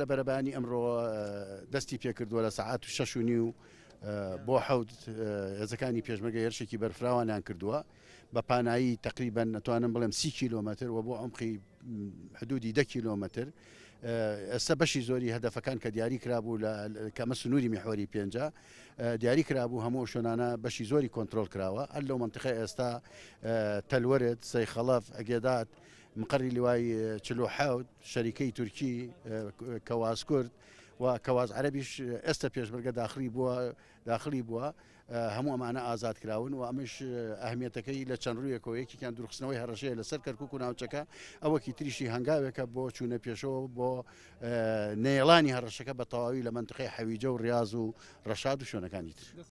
لە بەرەبانی ئەمڕۆ دەستی پێکردووە لە سعات و شش و نی و بۆ حەوت هێزەکانی پێشمەگە هێرشێکی بەرفراوانیان کردووە بە پانایی تقریبان نتوانم بڵێم سی کیلومتر و بۆ ئەمقی حدودی ده کیلومتر ئێستا بەشی زۆری هەدەفەکان کە دیاری کرابوو کەمە سنووری میحۆری پێنج دیاری کرابوو هەموو شوۆنانە بەشی زۆری کۆنتترۆل کراوە ئەل لەو منتخە ئێستا تەلوەرت سەیخەڵف ئەگێدات مقری لوای چلو حوت شەریکەی تورکی کەواز کورد و کەواز عەربیش ئێستا پێشبرگە داخلی بووە داخلی بووە هەموو ئەمانە ئازاد کراون و ئەمەش ئەهمیەتەکەی لە چەند ڕوویەکەوە یەکیان درخستنەوەی هەڕەشەیە لەسەر کەرکک و ناوچەکە ئەوەکی تریشی هەنگاوێکە بۆ چوونە پێشەوە بۆ نێڵانی هەڕەشەکە بە تەواوی لە منتقی حەویجە و ڕاز و ڕەشاد و شوێنەکانی تر.